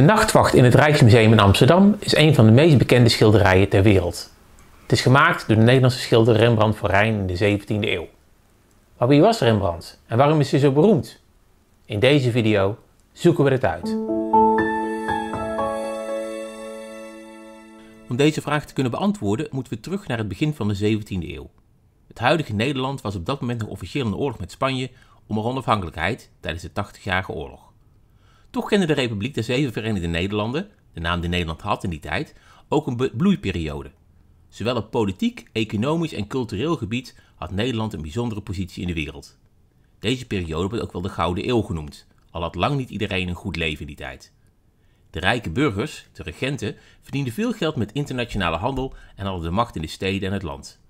De Nachtwacht in het Rijksmuseum in Amsterdam is een van de meest bekende schilderijen ter wereld. Het is gemaakt door de Nederlandse schilder Rembrandt van Rijn in de 17e eeuw. Maar wie was Rembrandt en waarom is hij zo beroemd? In deze video zoeken we het uit. Om deze vraag te kunnen beantwoorden moeten we terug naar het begin van de 17e eeuw. Het huidige Nederland was op dat moment nog officieel in oorlog met Spanje om haar onafhankelijkheid tijdens de 80-jarige Oorlog. Toch kende de Republiek der Zeven Verenigde Nederlanden, de naam die Nederland had in die tijd, ook een bloeiperiode. Zowel op politiek, economisch en cultureel gebied had Nederland een bijzondere positie in de wereld. Deze periode wordt ook wel de Gouden Eeuw genoemd, al had lang niet iedereen een goed leven in die tijd. De rijke burgers, de regenten, verdienden veel geld met internationale handel en hadden de macht in de steden en het land.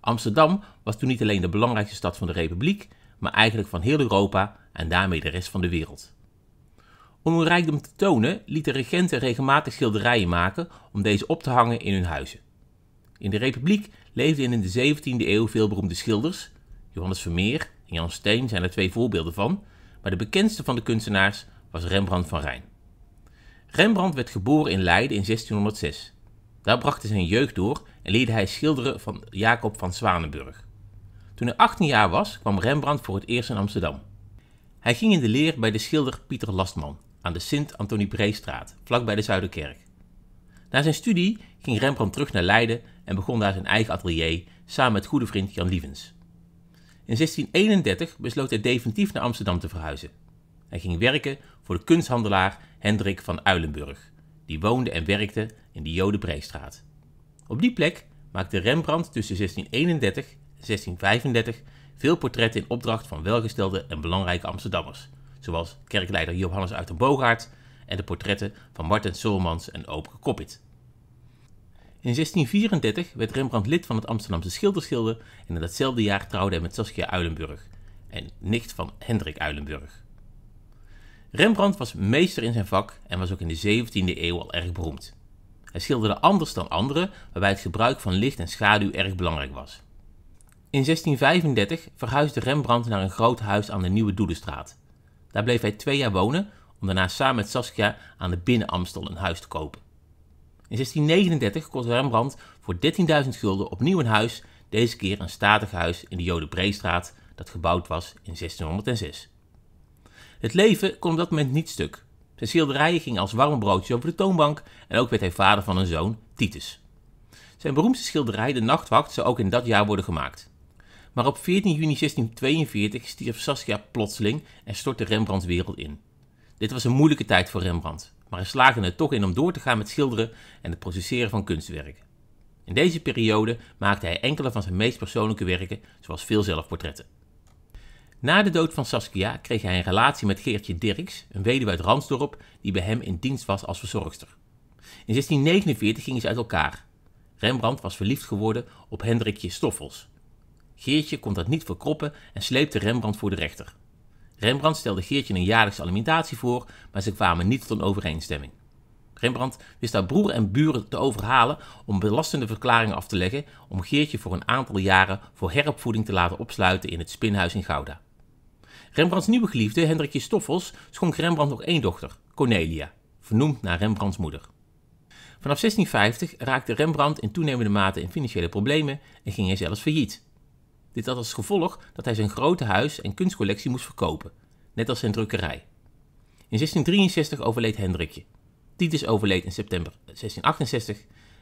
Amsterdam was toen niet alleen de belangrijkste stad van de Republiek, maar eigenlijk van heel Europa en daarmee de rest van de wereld. Om hun rijkdom te tonen lieten regenten regelmatig schilderijen maken om deze op te hangen in hun huizen. In de Republiek leefden in de 17e eeuw veel beroemde schilders. Johannes Vermeer en Jan Steen zijn er twee voorbeelden van, maar de bekendste van de kunstenaars was Rembrandt van Rijn. Rembrandt werd geboren in Leiden in 1606. Daar bracht hij zijn jeugd door en leerde hij schilderen van Jacob van Zwanenburg. Toen hij 18 jaar was, kwam Rembrandt voor het eerst in Amsterdam. Hij ging in de leer bij de schilder Pieter Lastman, aan de Sint-Antonie-Breestraat, vlakbij de Zuiderkerk. Na zijn studie ging Rembrandt terug naar Leiden en begon daar zijn eigen atelier samen met goede vriend Jan Lievens. In 1631 besloot hij definitief naar Amsterdam te verhuizen. Hij ging werken voor de kunsthandelaar Hendrik van Uilenburg, die woonde en werkte in de Jodenbreestraat. Op die plek maakte Rembrandt tussen 1631 en 1635 veel portretten in opdracht van welgestelde en belangrijke Amsterdammers, zoals kerkleider Johannes Uitenbogaert en de portretten van Martin Solmans en Oopke Koppit. In 1634 werd Rembrandt lid van het Amsterdamse Schilderschilder en in datzelfde jaar trouwde hij met Saskia Uilenburg en nicht van Hendrik Uilenburg. Rembrandt was meester in zijn vak en was ook in de 17e eeuw al erg beroemd. Hij schilderde anders dan anderen, waarbij het gebruik van licht en schaduw erg belangrijk was. In 1635 verhuisde Rembrandt naar een groot huis aan de Nieuwe Doelenstraat. Daar bleef hij twee jaar wonen om daarna samen met Saskia aan de binnenamstel een huis te kopen. In 1639 kocht Rembrandt voor 13.000 gulden opnieuw een huis, deze keer een statig huis in de Jodenbreestraat dat gebouwd was in 1606. Het leven kon op dat moment niet stuk. Zijn schilderijen gingen als warm broodjes over de toonbank en ook werd hij vader van een zoon, Titus. Zijn beroemdste schilderij, De Nachtwacht, zou ook in dat jaar worden gemaakt. Maar op 14 juni 1642 stierf Saskia plotseling en stortte Rembrandts wereld in. Dit was een moeilijke tijd voor Rembrandt, maar hij slaagde er toch in om door te gaan met schilderen en het produceren van kunstwerken. In deze periode maakte hij enkele van zijn meest persoonlijke werken, zoals veel zelfportretten. Na de dood van Saskia kreeg hij een relatie met Geertje Dirks, een weduwe uit Ransdorp die bij hem in dienst was als verzorgster. In 1649 gingen ze uit elkaar. Rembrandt was verliefd geworden op Hendrikje Stoffels, Geertje kon dat niet verkroppen en sleepte Rembrandt voor de rechter. Rembrandt stelde Geertje een jaarlijkse alimentatie voor, maar ze kwamen niet tot een overeenstemming. Rembrandt wist haar broer en buren te overhalen om belastende verklaringen af te leggen om Geertje voor een aantal jaren voor heropvoeding te laten opsluiten in het spinhuis in Gouda. Rembrandts nieuwe geliefde, Hendrikje Stoffels, schonk Rembrandt nog één dochter, Cornelia, vernoemd naar Rembrandts moeder. Vanaf 1650 raakte Rembrandt in toenemende mate in financiële problemen en ging hij zelfs failliet. Dit had als gevolg dat hij zijn grote huis en kunstcollectie moest verkopen, net als zijn drukkerij. In 1663 overleed Hendrikje. Titus overleed in september 1668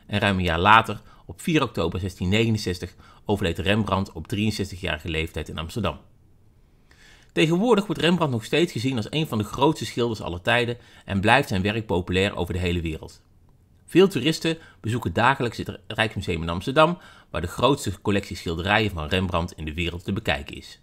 en ruim een jaar later, op 4 oktober 1669, overleed Rembrandt op 63-jarige leeftijd in Amsterdam. Tegenwoordig wordt Rembrandt nog steeds gezien als een van de grootste schilders aller tijden en blijft zijn werk populair over de hele wereld. Veel toeristen bezoeken dagelijks het Rijksmuseum in Amsterdam, waar de grootste collectie schilderijen van Rembrandt in de wereld te bekijken is.